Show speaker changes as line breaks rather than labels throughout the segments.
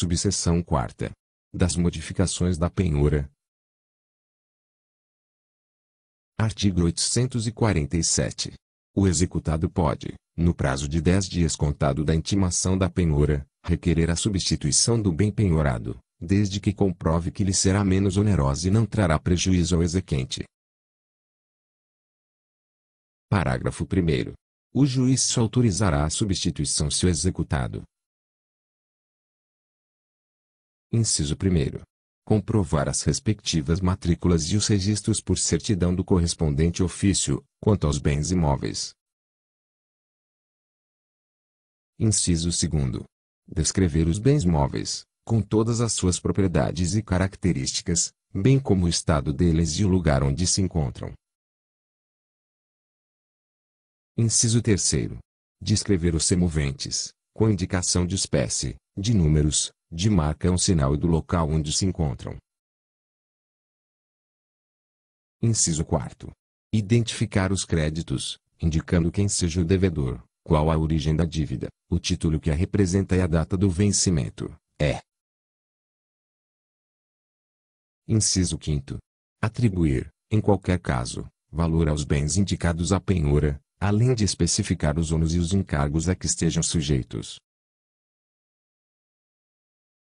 Subseção quarta.
Das modificações da penhora. Artigo 847. O executado pode, no prazo de 10 dias contado da intimação da penhora, requerer a substituição do bem penhorado, desde que comprove que lhe será menos onerosa e não trará prejuízo ao exequente. Parágrafo 1. O juiz só autorizará a
substituição
se o executado, Inciso 1. Comprovar as respectivas matrículas e os registros por certidão do correspondente ofício, quanto aos bens imóveis. Inciso 2. Descrever os bens móveis, com todas as suas propriedades e características, bem como o estado deles e o lugar onde se encontram. Inciso 3. Descrever os semoventes, com indicação de espécie, de números, de marca é um sinal do local onde se encontram. Inciso 4. Identificar os créditos, indicando quem seja o devedor, qual a origem da dívida, o título que a representa e a data do vencimento, é. Inciso 5. Atribuir, em qualquer caso, valor aos bens indicados à penhora, além de especificar os ônus e os encargos a que estejam sujeitos.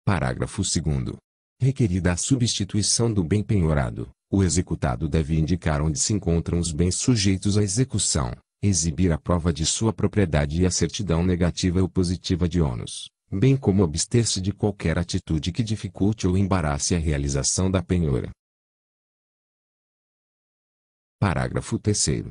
Parágrafo 2 Requerida a substituição do bem penhorado, o executado deve indicar onde se encontram os bens sujeitos à execução, exibir a prova de sua propriedade e a certidão negativa ou positiva de ônus, bem como abster-se de qualquer atitude que dificulte ou embarace a realização da penhora. Parágrafo 3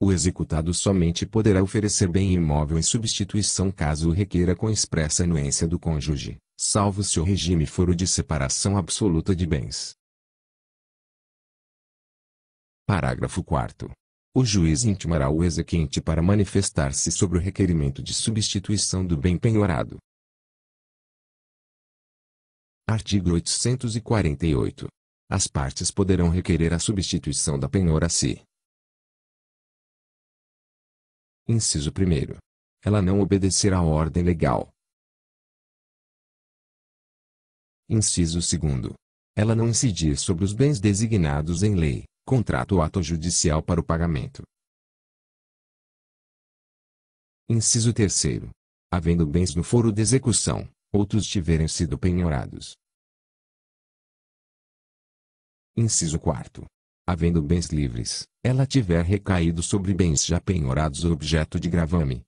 O executado somente poderá oferecer bem imóvel em substituição caso o requeira com expressa anuência do cônjuge, salvo se o regime for o de separação absoluta de bens. Parágrafo 4 o juiz intimará o exequente para manifestar-se sobre o requerimento de substituição do bem penhorado. Artigo 848. As partes poderão requerer a substituição da penhora se. Inciso 1. Ela não obedecerá à ordem legal, Inciso 2. Ela não incidir sobre os bens designados em lei, contrato ou ato judicial para o pagamento. Inciso 3. Havendo bens no foro de execução, outros tiverem sido penhorados. Inciso 4. Havendo bens livres, ela tiver recaído sobre bens já penhorados ou objeto de gravame.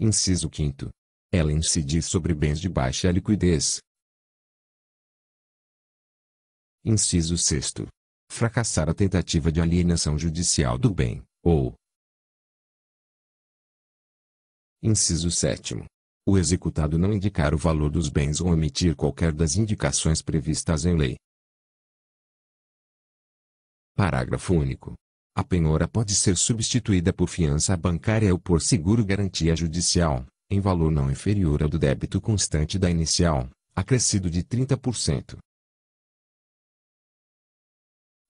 Inciso 5. Ela incide sobre bens de baixa
liquidez. Inciso 6.
Fracassar a tentativa de alienação judicial do bem, ou. Inciso 7. O executado não indicar o valor dos bens ou omitir qualquer das indicações previstas em lei. Parágrafo único. A penhora pode ser substituída por fiança bancária ou por seguro-garantia judicial, em valor não inferior ao do débito constante da inicial, acrescido de 30%.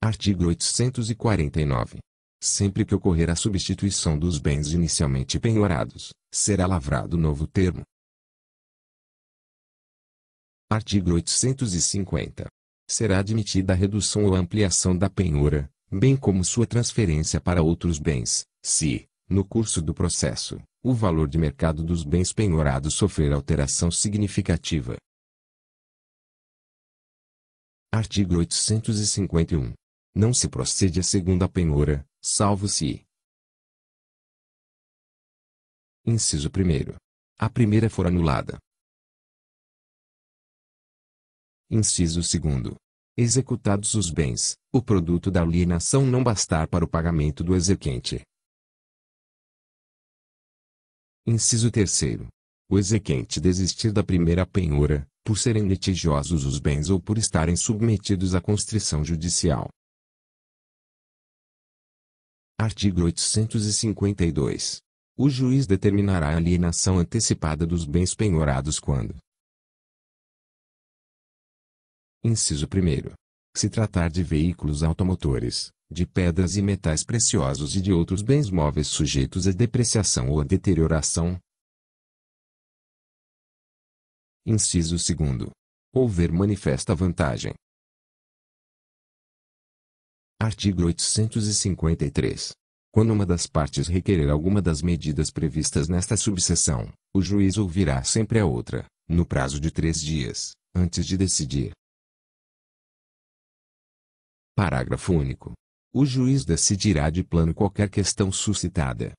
Artigo 849. Sempre que ocorrer a substituição dos bens inicialmente penhorados, será lavrado novo termo. Artigo 850. Será admitida a redução ou ampliação da penhora, bem como sua transferência para outros bens, se, no curso do processo, o valor de mercado dos bens penhorados sofrer alteração significativa. Artigo 851.
Não se procede à segunda penhora, salvo se. Inciso 1. A primeira for anulada.
Inciso 2. Executados os bens, o produto da alienação não bastar para o pagamento do exequente, Inciso terceiro. O exequente desistir da primeira penhora, por serem litigiosos os bens ou por estarem submetidos à constrição judicial. Artigo 852. O juiz determinará a alienação antecipada dos bens penhorados quando. Inciso 1. Se tratar de veículos automotores, de pedras e metais preciosos e de outros bens móveis sujeitos à depreciação ou à deterioração. Inciso 2. Houver manifesta vantagem. Artigo 853. Quando uma das partes requerer alguma das medidas previstas nesta subseção, o juiz ouvirá sempre a outra, no prazo de três dias, antes de decidir. Parágrafo único o juiz decidirá de plano qualquer questão suscitada.